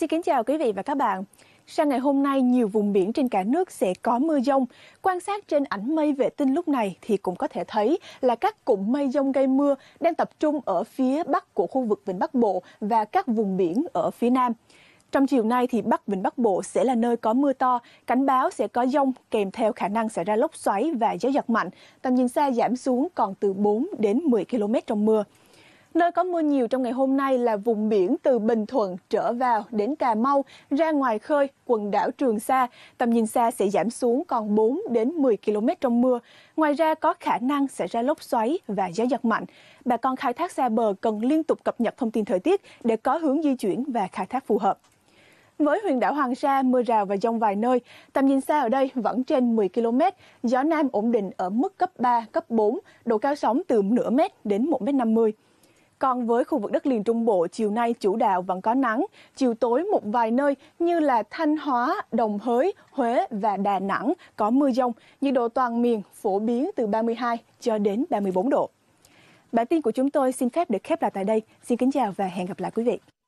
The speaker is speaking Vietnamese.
Xin kính chào quý vị và các bạn. Sang ngày hôm nay, nhiều vùng biển trên cả nước sẽ có mưa dông. Quan sát trên ảnh mây vệ tinh lúc này thì cũng có thể thấy là các cụm mây dông gây mưa đang tập trung ở phía bắc của khu vực Vịnh Bắc Bộ và các vùng biển ở phía nam. Trong chiều nay thì Bắc Vịnh Bắc Bộ sẽ là nơi có mưa to, cảnh báo sẽ có dông kèm theo khả năng xảy ra lốc xoáy và gió giật mạnh, tầm nhìn xa giảm xuống còn từ 4 đến 10 km trong mưa. Nơi có mưa nhiều trong ngày hôm nay là vùng biển từ Bình Thuận trở vào đến Cà Mau, ra ngoài khơi, quần đảo Trường Sa. Tầm nhìn xa sẽ giảm xuống còn 4 đến 10 km trong mưa. Ngoài ra có khả năng sẽ ra lốc xoáy và gió giật mạnh. Bà con khai thác xa bờ cần liên tục cập nhật thông tin thời tiết để có hướng di chuyển và khai thác phù hợp. Với huyện đảo Hoàng Sa, mưa rào và dông vài nơi, tầm nhìn xa ở đây vẫn trên 10 km, gió nam ổn định ở mức cấp 3, cấp 4, độ cao sóng từ nửa mét đến 1,50 mét. Còn với khu vực đất liền Trung Bộ, chiều nay chủ đạo vẫn có nắng, chiều tối một vài nơi như là Thanh Hóa, Đồng Hới, Huế và Đà Nẵng có mưa dông, nhiệt độ toàn miền phổ biến từ 32 cho đến 34 độ. Bản tin của chúng tôi xin phép được khép lại tại đây. Xin kính chào và hẹn gặp lại quý vị.